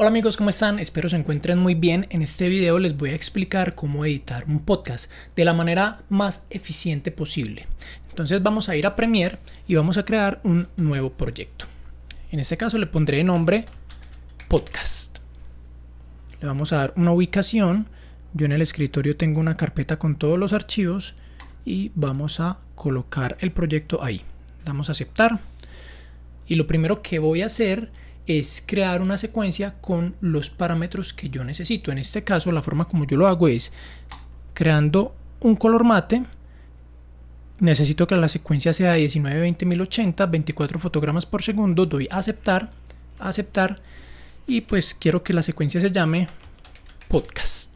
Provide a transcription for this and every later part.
Hola amigos, ¿cómo están? Espero se encuentren muy bien. En este video les voy a explicar cómo editar un podcast de la manera más eficiente posible. Entonces vamos a ir a Premiere y vamos a crear un nuevo proyecto. En este caso le pondré el nombre Podcast. Le vamos a dar una ubicación. Yo en el escritorio tengo una carpeta con todos los archivos y vamos a colocar el proyecto ahí. Damos a aceptar. Y lo primero que voy a hacer es crear una secuencia con los parámetros que yo necesito. En este caso, la forma como yo lo hago es creando un color mate. Necesito que la secuencia sea 19, 1080 24 fotogramas por segundo. Doy aceptar, aceptar. Y pues quiero que la secuencia se llame podcast.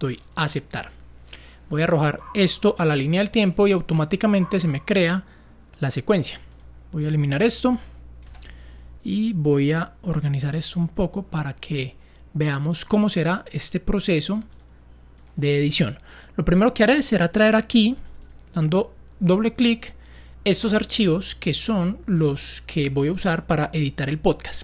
Doy aceptar. Voy a arrojar esto a la línea del tiempo y automáticamente se me crea la secuencia. Voy a eliminar esto y voy a organizar esto un poco para que veamos cómo será este proceso de edición. Lo primero que haré será traer aquí, dando doble clic, estos archivos que son los que voy a usar para editar el podcast.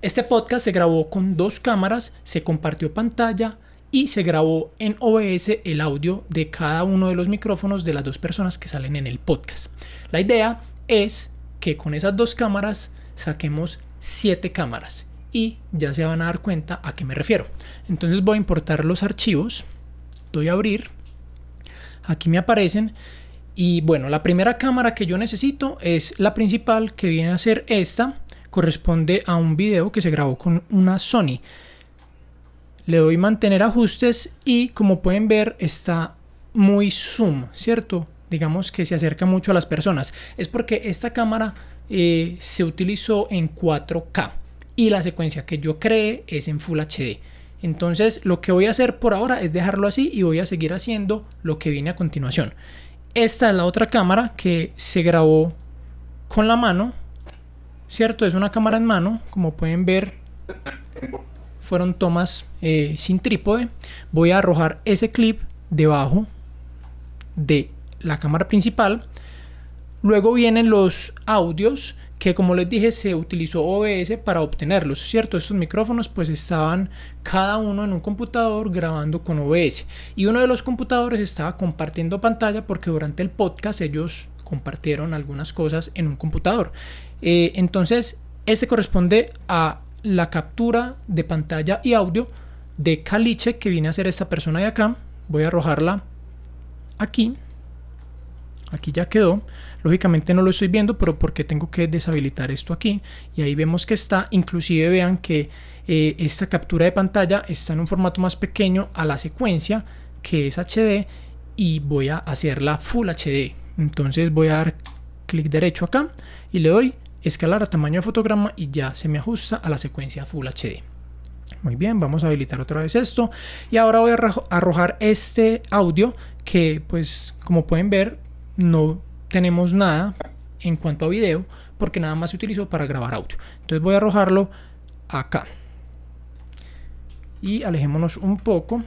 Este podcast se grabó con dos cámaras, se compartió pantalla y se grabó en OBS el audio de cada uno de los micrófonos de las dos personas que salen en el podcast. La idea es que con esas dos cámaras saquemos siete cámaras y ya se van a dar cuenta a qué me refiero. Entonces voy a importar los archivos, doy a abrir, aquí me aparecen y bueno, la primera cámara que yo necesito es la principal que viene a ser esta, corresponde a un video que se grabó con una Sony. Le doy mantener ajustes y como pueden ver está muy zoom, ¿cierto? Digamos que se acerca mucho a las personas. Es porque esta cámara eh, se utilizó en 4K y la secuencia que yo creé es en Full HD. Entonces lo que voy a hacer por ahora es dejarlo así y voy a seguir haciendo lo que viene a continuación. Esta es la otra cámara que se grabó con la mano, ¿cierto? Es una cámara en mano, como pueden ver fueron tomas eh, sin trípode. Voy a arrojar ese clip debajo de la cámara principal Luego vienen los audios que como les dije se utilizó OBS para obtenerlos, ¿cierto? Estos micrófonos pues estaban cada uno en un computador grabando con OBS y uno de los computadores estaba compartiendo pantalla porque durante el podcast ellos compartieron algunas cosas en un computador. Eh, entonces, este corresponde a la captura de pantalla y audio de Caliche que viene a ser esta persona de acá. Voy a arrojarla aquí aquí ya quedó lógicamente no lo estoy viendo pero porque tengo que deshabilitar esto aquí y ahí vemos que está inclusive vean que eh, esta captura de pantalla está en un formato más pequeño a la secuencia que es HD y voy a hacerla Full HD entonces voy a dar clic derecho acá y le doy escalar a tamaño de fotograma y ya se me ajusta a la secuencia Full HD muy bien, vamos a habilitar otra vez esto y ahora voy a arrojar este audio que pues como pueden ver no tenemos nada en cuanto a video porque nada más se utilizó para grabar audio. Entonces voy a arrojarlo acá. Y alejémonos un poco.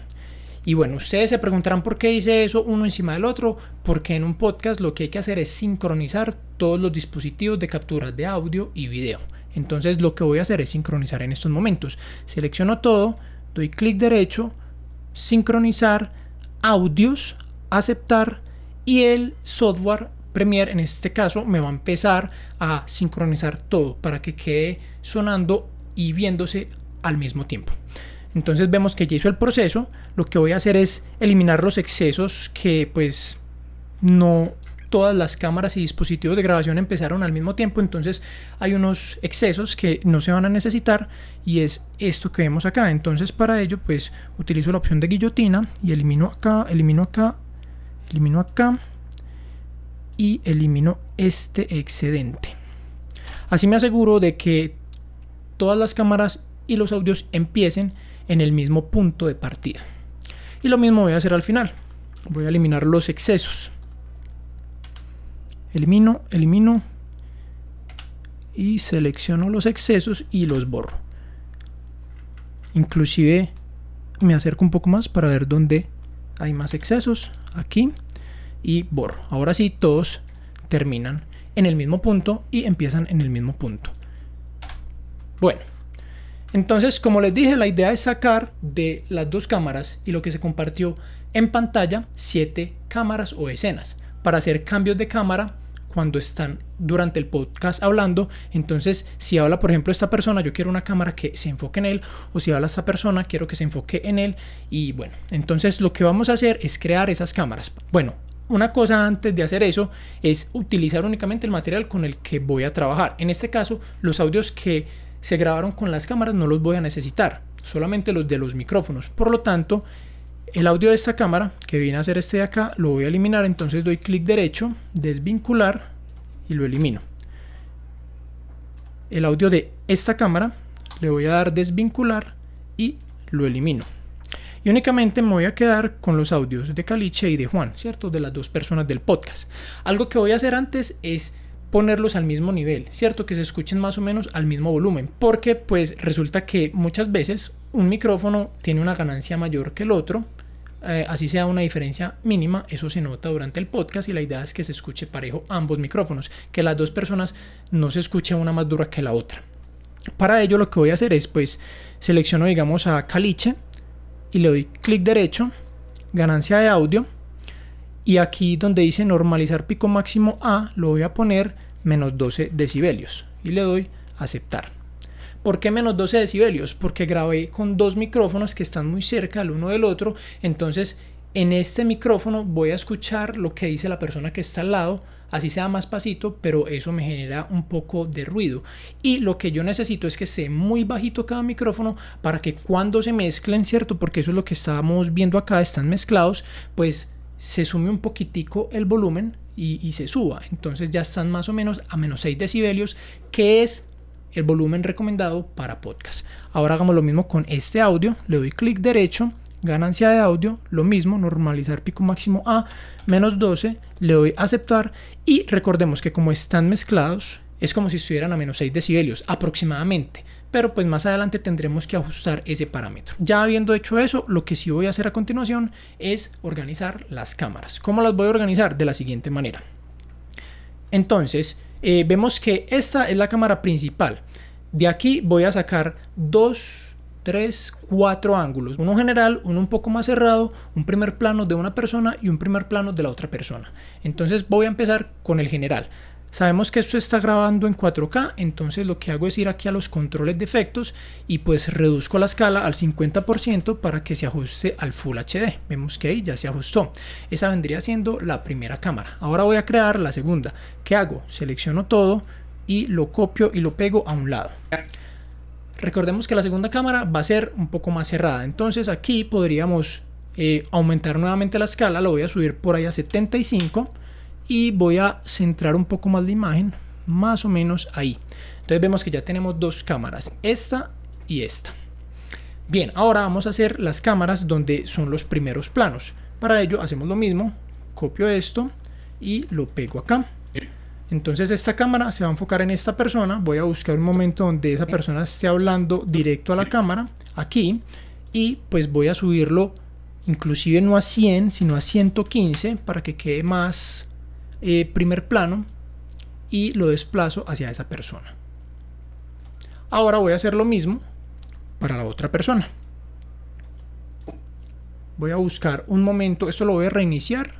Y bueno, ustedes se preguntarán por qué hice eso uno encima del otro, porque en un podcast lo que hay que hacer es sincronizar todos los dispositivos de captura de audio y video. Entonces lo que voy a hacer es sincronizar en estos momentos. Selecciono todo, doy clic derecho, sincronizar, audios, aceptar y el software Premiere en este caso me va a empezar a sincronizar todo para que quede sonando y viéndose al mismo tiempo. Entonces vemos que ya hizo el proceso, lo que voy a hacer es eliminar los excesos que pues no todas las cámaras y dispositivos de grabación empezaron al mismo tiempo, entonces hay unos excesos que no se van a necesitar y es esto que vemos acá. Entonces para ello pues utilizo la opción de guillotina y elimino acá, elimino acá, elimino acá y elimino este excedente así me aseguro de que todas las cámaras y los audios empiecen en el mismo punto de partida y lo mismo voy a hacer al final voy a eliminar los excesos elimino elimino y selecciono los excesos y los borro inclusive me acerco un poco más para ver dónde hay más excesos aquí y borro. Ahora sí, todos terminan en el mismo punto y empiezan en el mismo punto. Bueno, entonces como les dije, la idea es sacar de las dos cámaras y lo que se compartió en pantalla siete cámaras o escenas para hacer cambios de cámara cuando están durante el podcast hablando. Entonces, si habla, por ejemplo, esta persona, yo quiero una cámara que se enfoque en él, o si habla esta persona, quiero que se enfoque en él. Y bueno, entonces lo que vamos a hacer es crear esas cámaras. Bueno, una cosa antes de hacer eso es utilizar únicamente el material con el que voy a trabajar. En este caso, los audios que se grabaron con las cámaras no los voy a necesitar, solamente los de los micrófonos. Por lo tanto, el audio de esta cámara, que viene a ser este de acá, lo voy a eliminar, entonces doy clic derecho, desvincular y lo elimino. El audio de esta cámara le voy a dar desvincular y lo elimino. Y únicamente me voy a quedar con los audios de Caliche y de Juan, ¿cierto? De las dos personas del podcast. Algo que voy a hacer antes es ponerlos al mismo nivel, ¿cierto? Que se escuchen más o menos al mismo volumen, porque pues resulta que muchas veces un micrófono tiene una ganancia mayor que el otro, eh, así sea una diferencia mínima, eso se nota durante el podcast y la idea es que se escuche parejo ambos micrófonos, que las dos personas no se escuche una más dura que la otra. Para ello lo que voy a hacer es pues selecciono digamos a Caliche y le doy clic derecho, ganancia de audio y aquí donde dice normalizar pico máximo a lo voy a poner menos 12 decibelios y le doy aceptar. ¿Por qué menos 12 decibelios? Porque grabé con dos micrófonos que están muy cerca el uno del otro, entonces en este micrófono voy a escuchar lo que dice la persona que está al lado, así sea más pasito, pero eso me genera un poco de ruido. Y lo que yo necesito es que esté muy bajito cada micrófono para que cuando se mezclen, ¿cierto? Porque eso es lo que estábamos viendo acá, están mezclados, pues se sume un poquitico el volumen y, y se suba. Entonces ya están más o menos a menos 6 decibelios, que es el volumen recomendado para podcast. Ahora hagamos lo mismo con este audio, le doy clic derecho, ganancia de audio, lo mismo, normalizar pico máximo a menos 12, le doy aceptar y recordemos que como están mezclados es como si estuvieran a menos 6 decibelios aproximadamente pero pues más adelante tendremos que ajustar ese parámetro. Ya habiendo hecho eso, lo que sí voy a hacer a continuación es organizar las cámaras. ¿Cómo las voy a organizar? De la siguiente manera. Entonces, eh, vemos que esta es la cámara principal. De aquí voy a sacar dos, tres, cuatro ángulos. Uno general, uno un poco más cerrado, un primer plano de una persona y un primer plano de la otra persona. Entonces voy a empezar con el general. Sabemos que esto está grabando en 4K, entonces lo que hago es ir aquí a los controles de efectos y pues reduzco la escala al 50% para que se ajuste al Full HD. Vemos que ahí ya se ajustó. Esa vendría siendo la primera cámara. Ahora voy a crear la segunda. ¿Qué hago? Selecciono todo y lo copio y lo pego a un lado. Recordemos que la segunda cámara va a ser un poco más cerrada, entonces aquí podríamos eh, aumentar nuevamente la escala, lo voy a subir por ahí a 75 y voy a centrar un poco más la imagen, más o menos ahí. Entonces vemos que ya tenemos dos cámaras, esta y esta. Bien, ahora vamos a hacer las cámaras donde son los primeros planos. Para ello hacemos lo mismo, copio esto y lo pego acá. Entonces esta cámara se va a enfocar en esta persona. Voy a buscar un momento donde esa persona esté hablando directo a la cámara, aquí, y pues voy a subirlo inclusive no a 100, sino a 115 para que quede más eh, primer plano y lo desplazo hacia esa persona. Ahora voy a hacer lo mismo para la otra persona. Voy a buscar un momento, esto lo voy a reiniciar.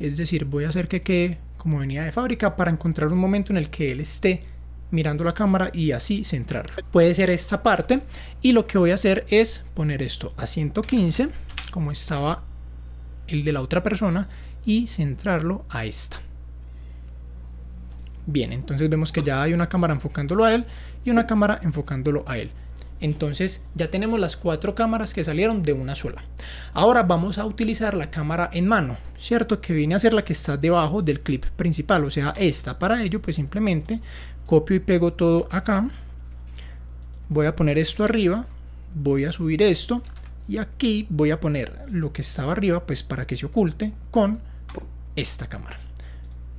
Es decir, voy a hacer que quede como venía de fábrica para encontrar un momento en el que él esté mirando la cámara y así centrar Puede ser esta parte y lo que voy a hacer es poner esto a 115 como estaba el de la otra persona y centrarlo a esta. Bien, entonces vemos que ya hay una cámara enfocándolo a él y una cámara enfocándolo a él. Entonces ya tenemos las cuatro cámaras que salieron de una sola. Ahora vamos a utilizar la cámara en mano, ¿cierto? Que viene a ser la que está debajo del clip principal, o sea, esta. Para ello, pues simplemente copio y pego todo acá. Voy a poner esto arriba, voy a subir esto y aquí voy a poner lo que estaba arriba, pues para que se oculte con esta cámara.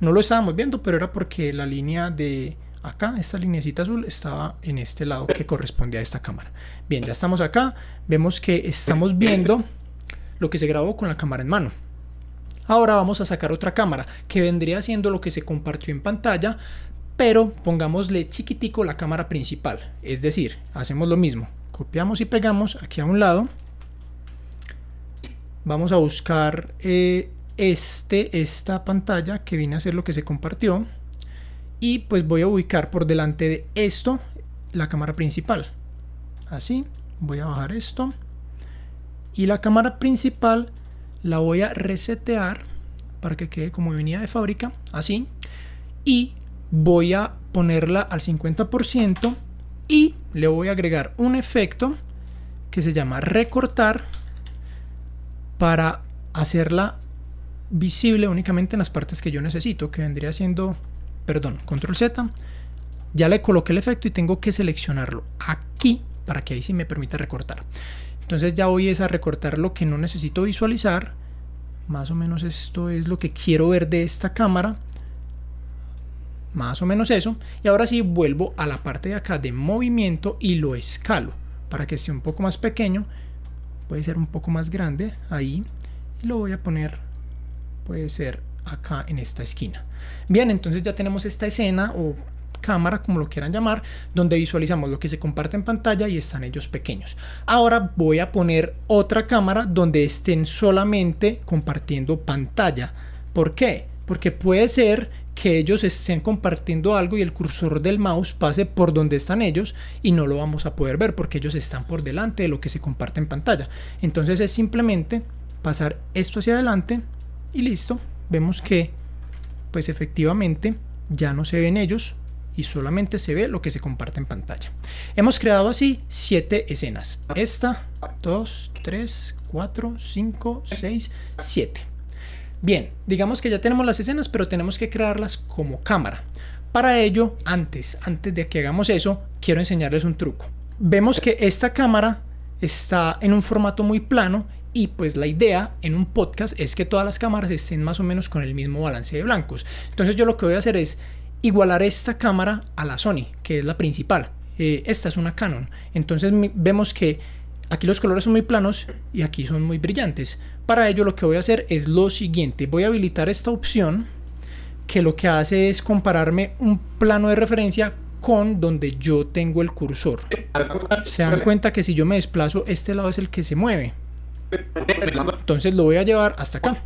No lo estábamos viendo, pero era porque la línea de acá, esta linecita azul, estaba en este lado que corresponde a esta cámara. Bien, ya estamos acá. Vemos que estamos viendo lo que se grabó con la cámara en mano. Ahora vamos a sacar otra cámara que vendría siendo lo que se compartió en pantalla, pero pongámosle chiquitico la cámara principal. Es decir, hacemos lo mismo. Copiamos y pegamos aquí a un lado. Vamos a buscar eh, este, esta pantalla que viene a ser lo que se compartió y pues voy a ubicar por delante de esto la cámara principal así voy a bajar esto y la cámara principal la voy a resetear para que quede como venía de fábrica así y voy a ponerla al 50% y le voy a agregar un efecto que se llama recortar para hacerla visible únicamente en las partes que yo necesito, que vendría siendo, perdón, control Z. Ya le coloqué el efecto y tengo que seleccionarlo aquí para que ahí sí me permita recortar. Entonces ya voy es a recortar lo que no necesito visualizar. Más o menos esto es lo que quiero ver de esta cámara. Más o menos eso. Y ahora sí vuelvo a la parte de acá de movimiento y lo escalo para que esté un poco más pequeño. Puede ser un poco más grande ahí. Y lo voy a poner puede ser acá en esta esquina. Bien, entonces ya tenemos esta escena o cámara, como lo quieran llamar, donde visualizamos lo que se comparte en pantalla y están ellos pequeños. Ahora voy a poner otra cámara donde estén solamente compartiendo pantalla. ¿Por qué? Porque puede ser que ellos estén compartiendo algo y el cursor del mouse pase por donde están ellos y no lo vamos a poder ver porque ellos están por delante de lo que se comparte en pantalla. Entonces es simplemente pasar esto hacia adelante y listo, vemos que pues efectivamente ya no se ven ellos y solamente se ve lo que se comparte en pantalla. Hemos creado así siete escenas. Esta, 2, 3, 4, 5, 6, 7. Bien, digamos que ya tenemos las escenas, pero tenemos que crearlas como cámara. Para ello, antes, antes de que hagamos eso, quiero enseñarles un truco. Vemos que esta cámara está en un formato muy plano y pues la idea en un podcast es que todas las cámaras estén más o menos con el mismo balance de blancos. Entonces yo lo que voy a hacer es igualar esta cámara a la Sony, que es la principal. Eh, esta es una Canon. Entonces vemos que aquí los colores son muy planos y aquí son muy brillantes. Para ello lo que voy a hacer es lo siguiente. Voy a habilitar esta opción que lo que hace es compararme un plano de referencia con donde yo tengo el cursor. Se dan cuenta que si yo me desplazo, este lado es el que se mueve. Entonces lo voy a llevar hasta acá,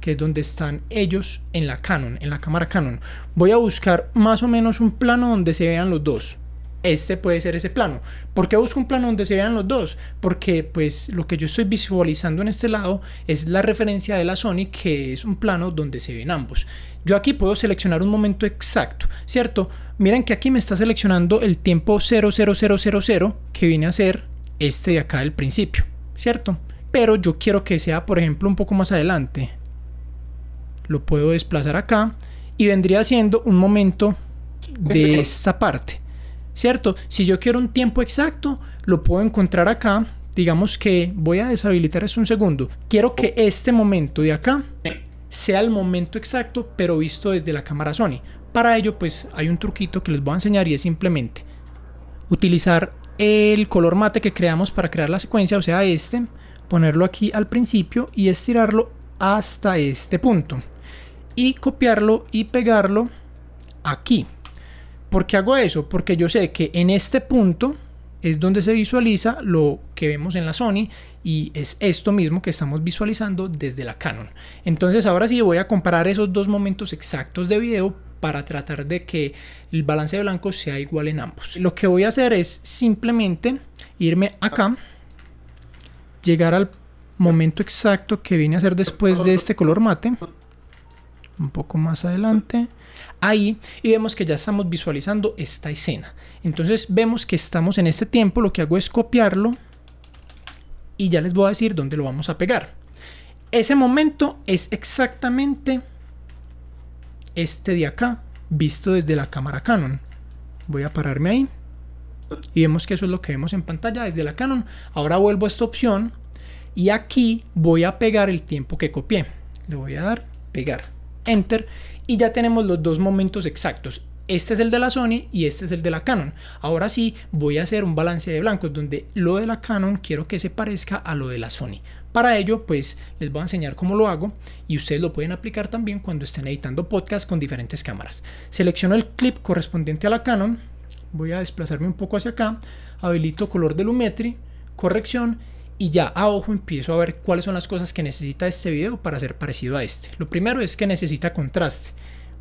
que es donde están ellos en la Canon, en la cámara Canon. Voy a buscar más o menos un plano donde se vean los dos. Este puede ser ese plano. ¿Por qué busco un plano donde se vean los dos? Porque pues lo que yo estoy visualizando en este lado es la referencia de la Sony, que es un plano donde se ven ambos. Yo aquí puedo seleccionar un momento exacto, ¿cierto? Miren que aquí me está seleccionando el tiempo 00000 que viene a ser este de acá del principio, ¿cierto? pero yo quiero que sea, por ejemplo, un poco más adelante. Lo puedo desplazar acá y vendría siendo un momento de esta parte, ¿cierto? Si yo quiero un tiempo exacto, lo puedo encontrar acá. Digamos que voy a deshabilitar esto un segundo. Quiero que este momento de acá sea el momento exacto, pero visto desde la cámara Sony. Para ello, pues hay un truquito que les voy a enseñar y es simplemente utilizar el color mate que creamos para crear la secuencia, o sea, este ponerlo aquí al principio y estirarlo hasta este punto y copiarlo y pegarlo aquí. ¿Por qué hago eso? Porque yo sé que en este punto es donde se visualiza lo que vemos en la Sony y es esto mismo que estamos visualizando desde la Canon. Entonces ahora sí voy a comparar esos dos momentos exactos de video para tratar de que el balance de blanco sea igual en ambos. Lo que voy a hacer es simplemente irme acá llegar al momento exacto que viene a ser después de este color mate. Un poco más adelante. Ahí. Y vemos que ya estamos visualizando esta escena. Entonces vemos que estamos en este tiempo. Lo que hago es copiarlo. Y ya les voy a decir dónde lo vamos a pegar. Ese momento es exactamente este de acá. Visto desde la cámara Canon. Voy a pararme ahí. Y vemos que eso es lo que vemos en pantalla desde la Canon. Ahora vuelvo a esta opción y aquí voy a pegar el tiempo que copié. Le voy a dar pegar, enter y ya tenemos los dos momentos exactos. Este es el de la Sony y este es el de la Canon. Ahora sí voy a hacer un balance de blancos donde lo de la Canon quiero que se parezca a lo de la Sony. Para ello pues les voy a enseñar cómo lo hago y ustedes lo pueden aplicar también cuando estén editando podcast con diferentes cámaras. Selecciono el clip correspondiente a la Canon voy a desplazarme un poco hacia acá, habilito color de Lumetri, corrección y ya a ojo empiezo a ver cuáles son las cosas que necesita este video para ser parecido a este. Lo primero es que necesita contraste,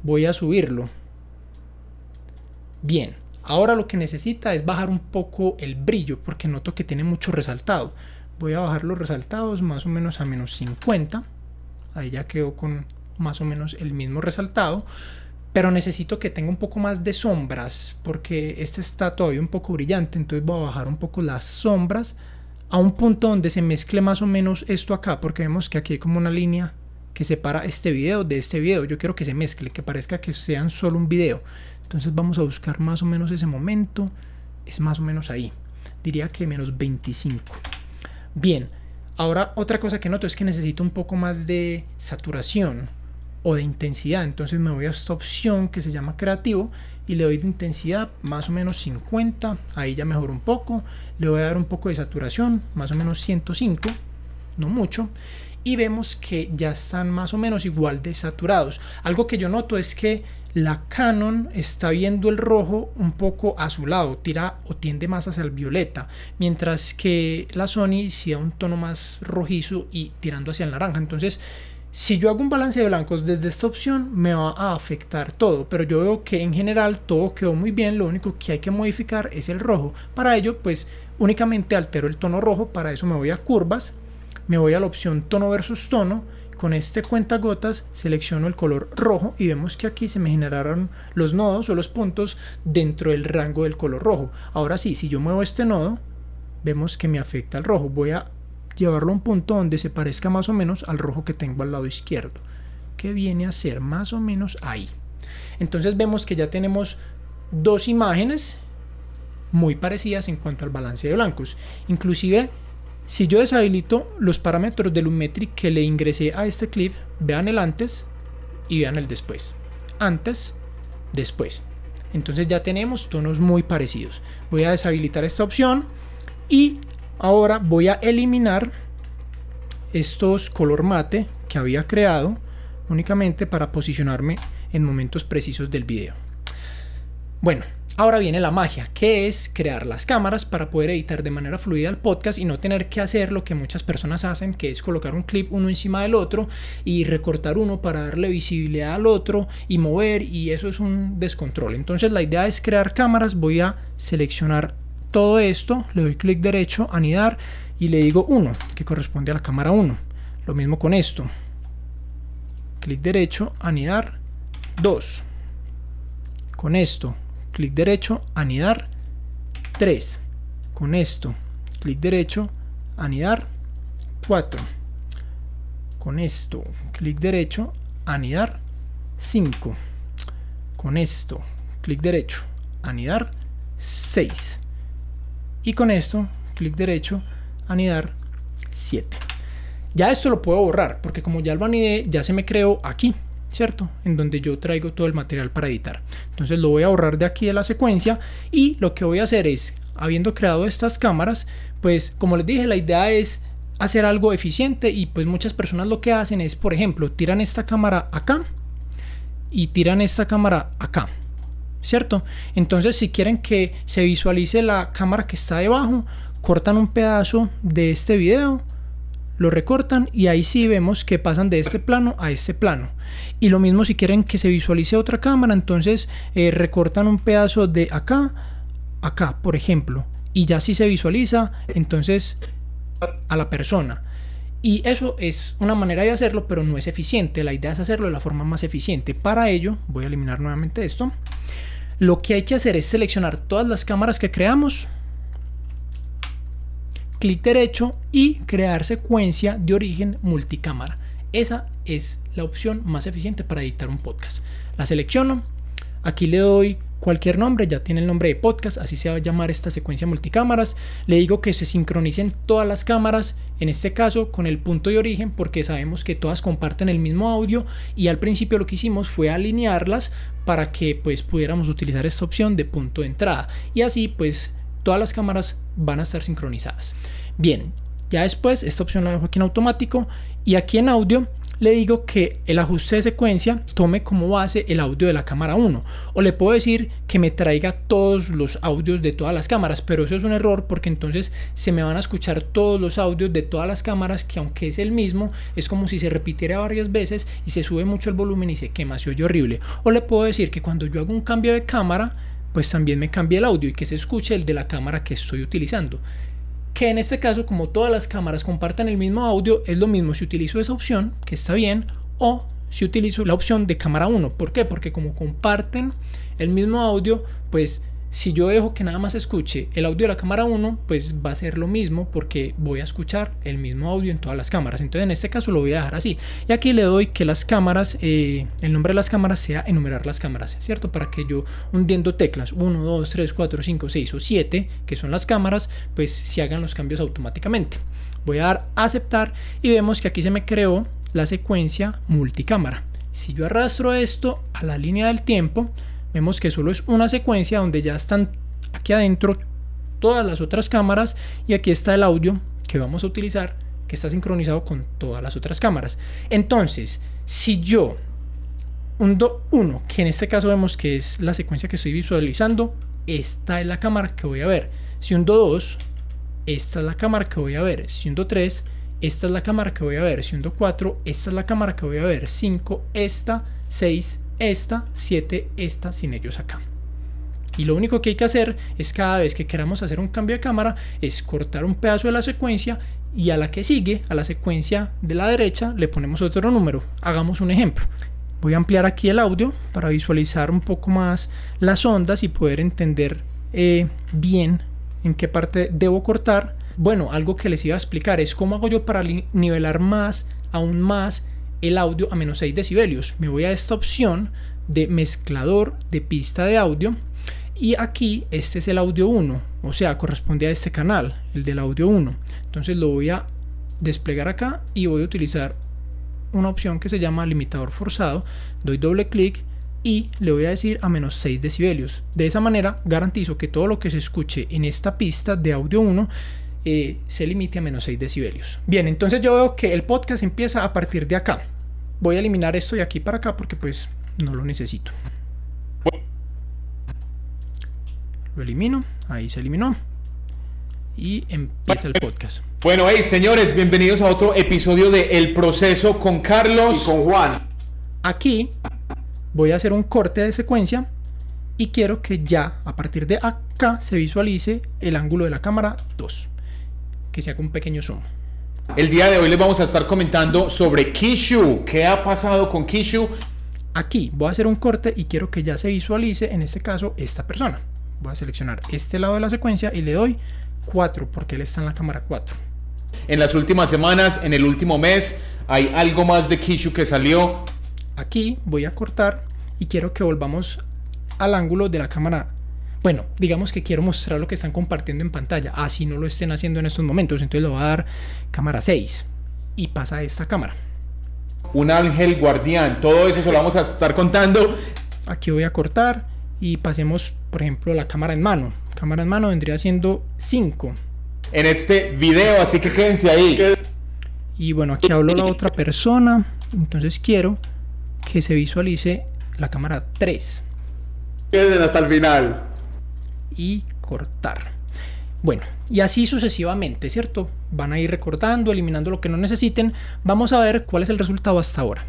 voy a subirlo. Bien, ahora lo que necesita es bajar un poco el brillo porque noto que tiene mucho resaltado. Voy a bajar los resaltados más o menos a menos 50, ahí ya quedó con más o menos el mismo resaltado pero necesito que tenga un poco más de sombras porque este está todavía un poco brillante, entonces voy a bajar un poco las sombras a un punto donde se mezcle más o menos esto acá, porque vemos que aquí hay como una línea que separa este video de este video, yo quiero que se mezcle, que parezca que sean solo un video, entonces vamos a buscar más o menos ese momento, es más o menos ahí, diría que menos 25. Bien, ahora otra cosa que noto es que necesito un poco más de saturación, o de intensidad. Entonces me voy a esta opción que se llama creativo y le doy de intensidad más o menos 50. Ahí ya mejoró un poco. Le voy a dar un poco de saturación, más o menos 105, no mucho. Y vemos que ya están más o menos igual de saturados. Algo que yo noto es que la Canon está viendo el rojo un poco azulado, tira o tiende más hacia el violeta, mientras que la Sony si da un tono más rojizo y tirando hacia el naranja. Entonces si yo hago un balance de blancos desde esta opción, me va a afectar todo, pero yo veo que en general todo quedó muy bien, lo único que hay que modificar es el rojo. Para ello, pues únicamente altero el tono rojo, para eso me voy a curvas, me voy a la opción tono versus tono, con este gotas selecciono el color rojo y vemos que aquí se me generaron los nodos o los puntos dentro del rango del color rojo. Ahora sí, si yo muevo este nodo, vemos que me afecta el rojo. Voy a llevarlo a un punto donde se parezca más o menos al rojo que tengo al lado izquierdo, que viene a ser más o menos ahí. Entonces vemos que ya tenemos dos imágenes muy parecidas en cuanto al balance de blancos. Inclusive, si yo deshabilito los parámetros de Lumetri que le ingresé a este clip, vean el antes y vean el después. Antes, después. Entonces ya tenemos tonos muy parecidos. Voy a deshabilitar esta opción y Ahora voy a eliminar estos color mate que había creado únicamente para posicionarme en momentos precisos del video. Bueno, ahora viene la magia, que es crear las cámaras para poder editar de manera fluida el podcast y no tener que hacer lo que muchas personas hacen, que es colocar un clip uno encima del otro y recortar uno para darle visibilidad al otro y mover y eso es un descontrol. Entonces la idea es crear cámaras, voy a seleccionar todo esto, le doy clic derecho, anidar y le digo 1, que corresponde a la cámara 1. Lo mismo con esto. Clic derecho, anidar 2. Con esto, clic derecho, anidar 3. Con esto, clic derecho, anidar 4. Con esto, clic derecho, anidar 5. Con esto, clic derecho, anidar 6 y con esto, clic derecho, anidar 7. Ya esto lo puedo borrar porque como ya lo anidé, ya se me creó aquí, ¿cierto? En donde yo traigo todo el material para editar. Entonces lo voy a borrar de aquí de la secuencia y lo que voy a hacer es, habiendo creado estas cámaras, pues como les dije, la idea es hacer algo eficiente y pues muchas personas lo que hacen es, por ejemplo, tiran esta cámara acá y tiran esta cámara acá. ¿cierto? Entonces, si quieren que se visualice la cámara que está debajo, cortan un pedazo de este video, lo recortan y ahí sí vemos que pasan de este plano a este plano. Y lo mismo si quieren que se visualice otra cámara, entonces eh, recortan un pedazo de acá, acá, por ejemplo. Y ya sí se visualiza, entonces a la persona. Y eso es una manera de hacerlo, pero no es eficiente. La idea es hacerlo de la forma más eficiente. Para ello, voy a eliminar nuevamente esto. Lo que hay que hacer es seleccionar todas las cámaras que creamos, clic derecho y crear secuencia de origen multicámara. Esa es la opción más eficiente para editar un podcast. La selecciono, Aquí le doy cualquier nombre, ya tiene el nombre de podcast, así se va a llamar esta secuencia multicámaras. Le digo que se sincronicen todas las cámaras, en este caso con el punto de origen, porque sabemos que todas comparten el mismo audio y al principio lo que hicimos fue alinearlas para que pues pudiéramos utilizar esta opción de punto de entrada y así pues todas las cámaras van a estar sincronizadas. Bien, ya después esta opción la dejo aquí en automático y aquí en audio le digo que el ajuste de secuencia tome como base el audio de la cámara 1 o le puedo decir que me traiga todos los audios de todas las cámaras, pero eso es un error porque entonces se me van a escuchar todos los audios de todas las cámaras que aunque es el mismo, es como si se repitiera varias veces y se sube mucho el volumen y se quema, se oye horrible. O le puedo decir que cuando yo hago un cambio de cámara, pues también me cambie el audio y que se escuche el de la cámara que estoy utilizando que en este caso como todas las cámaras comparten el mismo audio, es lo mismo si utilizo esa opción, que está bien, o si utilizo la opción de cámara 1. ¿Por qué? Porque como comparten el mismo audio, pues si yo dejo que nada más escuche el audio de la cámara 1, pues va a ser lo mismo porque voy a escuchar el mismo audio en todas las cámaras. Entonces en este caso lo voy a dejar así. Y aquí le doy que las cámaras, eh, el nombre de las cámaras sea enumerar las cámaras, ¿cierto? Para que yo hundiendo teclas 1, 2, 3, 4, 5, 6 o 7, que son las cámaras, pues se hagan los cambios automáticamente. Voy a dar aceptar y vemos que aquí se me creó la secuencia multicámara. Si yo arrastro esto a la línea del tiempo, vemos que solo es una secuencia donde ya están aquí adentro todas las otras cámaras y aquí está el audio que vamos a utilizar que está sincronizado con todas las otras cámaras. Entonces, si yo un 1, que en este caso vemos que es la secuencia que estoy visualizando, esta es la cámara que voy a ver. Si un 2, esta es la cámara que voy a ver. Si un 3, esta es la cámara que voy a ver. Si un do 4, esta es la cámara que voy a ver. 5, esta, 6, esta, siete, esta sin ellos acá. Y lo único que hay que hacer es cada vez que queramos hacer un cambio de cámara es cortar un pedazo de la secuencia y a la que sigue, a la secuencia de la derecha, le ponemos otro número. Hagamos un ejemplo. Voy a ampliar aquí el audio para visualizar un poco más las ondas y poder entender eh, bien en qué parte debo cortar. Bueno, algo que les iba a explicar es cómo hago yo para nivelar más, aún más, el audio a menos 6 decibelios. Me voy a esta opción de mezclador de pista de audio y aquí este es el audio 1, o sea, corresponde a este canal, el del audio 1. Entonces lo voy a desplegar acá y voy a utilizar una opción que se llama limitador forzado. Doy doble clic y le voy a decir a menos 6 decibelios. De esa manera garantizo que todo lo que se escuche en esta pista de audio 1 eh, se limite a menos 6 decibelios. Bien, entonces yo veo que el podcast empieza a partir de acá voy a eliminar esto de aquí para acá porque pues no lo necesito. Lo elimino, ahí se eliminó. Y empieza el podcast. Bueno, hey señores, bienvenidos a otro episodio de El Proceso con Carlos y con Juan. Aquí voy a hacer un corte de secuencia y quiero que ya a partir de acá se visualice el ángulo de la cámara 2, que se haga un pequeño zoom. El día de hoy les vamos a estar comentando sobre Kishu. ¿Qué ha pasado con Kishu? Aquí voy a hacer un corte y quiero que ya se visualice, en este caso, esta persona. Voy a seleccionar este lado de la secuencia y le doy 4 porque él está en la cámara 4. En las últimas semanas, en el último mes, hay algo más de Kishu que salió. Aquí voy a cortar y quiero que volvamos al ángulo de la cámara bueno, digamos que quiero mostrar lo que están compartiendo en pantalla, así ah, no lo estén haciendo en estos momentos, entonces lo voy a dar cámara 6 y pasa a esta cámara. Un ángel guardián, todo eso se lo vamos a estar contando. Aquí voy a cortar y pasemos, por ejemplo, la cámara en mano. Cámara en mano vendría siendo 5. En este video, así que quédense ahí. Y bueno, aquí hablo la otra persona, entonces quiero que se visualice la cámara 3. Queden hasta el final y cortar. Bueno, y así sucesivamente, ¿cierto? Van a ir recortando, eliminando lo que no necesiten. Vamos a ver cuál es el resultado hasta ahora.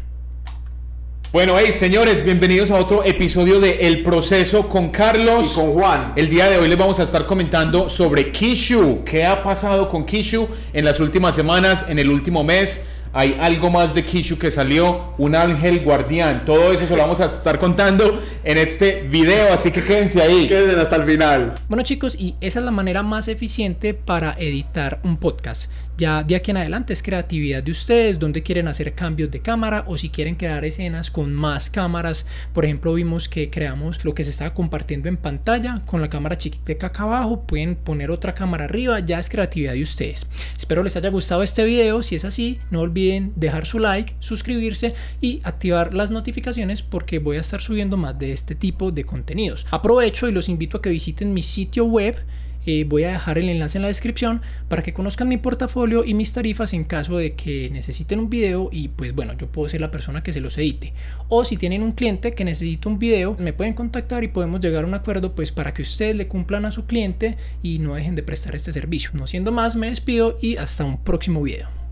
Bueno, hey señores, bienvenidos a otro episodio de El Proceso con Carlos y con Juan. El día de hoy les vamos a estar comentando sobre Kishu, qué ha pasado con Kishu en las últimas semanas, en el último mes hay algo más de Kishu que salió, un ángel guardián, todo eso se lo vamos a estar contando en este video, así que quédense ahí. Quédense hasta el final. Bueno chicos, y esa es la manera más eficiente para editar un podcast ya de aquí en adelante es creatividad de ustedes, donde quieren hacer cambios de cámara o si quieren crear escenas con más cámaras. Por ejemplo, vimos que creamos lo que se estaba compartiendo en pantalla con la cámara chiquiteca acá abajo. Pueden poner otra cámara arriba, ya es creatividad de ustedes. Espero les haya gustado este video. Si es así, no olviden dejar su like, suscribirse y activar las notificaciones porque voy a estar subiendo más de este tipo de contenidos. Aprovecho y los invito a que visiten mi sitio web eh, voy a dejar el enlace en la descripción para que conozcan mi portafolio y mis tarifas en caso de que necesiten un video y pues bueno, yo puedo ser la persona que se los edite. O si tienen un cliente que necesita un video, me pueden contactar y podemos llegar a un acuerdo pues para que ustedes le cumplan a su cliente y no dejen de prestar este servicio. No siendo más, me despido y hasta un próximo video.